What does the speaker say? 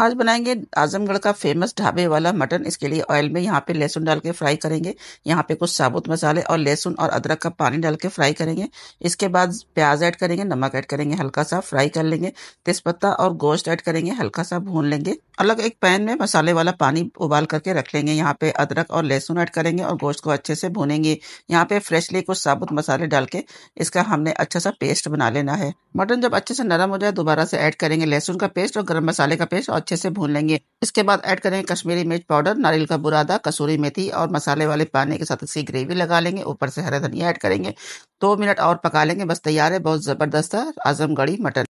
आज बनाएंगे आजमगढ़ का फेमस ढाबे वाला मटन इसके लिए ऑयल में यहाँ पे लहसुन डाल के फ्राई करेंगे यहाँ पे कुछ साबुत मसाले और लहसुन और अदरक का पानी डाल के फ्राई करेंगे इसके बाद प्याज ऐड करेंगे नमक ऐड करेंगे हल्का सा फ्राई कर लेंगे तेज़पत्ता और गोश्त ऐड करेंगे हल्का सा भून लेंगे अलग एक पैन में मसाले वाला पानी उबाल करके रख लेंगे यहाँ पे अदरक और लहसुन ऐड करेंगे और गोश्त को अच्छे से भूनेंगे यहाँ पे फ्रेशली कुछ साबुत मसाले डाल के इसका हमने अच्छा सा पेस्ट बना लेना है मटन जब अच्छे से नरम हो जाए दोबारा से ऐड करेंगे लहसुन का पेस्ट और गर्म मसाले का पेस्ट और अच्छे से भून लेंगे इसके बाद ऐड करेंगे कश्मीरी मिर्च पाउडर नारियल का बुरादा कसूरी मेथी और मसाले वाले पानी के साथ अच्छी ग्रेवी लगा लेंगे ऊपर से हरा धनिया ऐड करेंगे दो मिनट और पका लेंगे बस तैयार है बहुत ज़बरदस्त है आजमगढ़ी मटन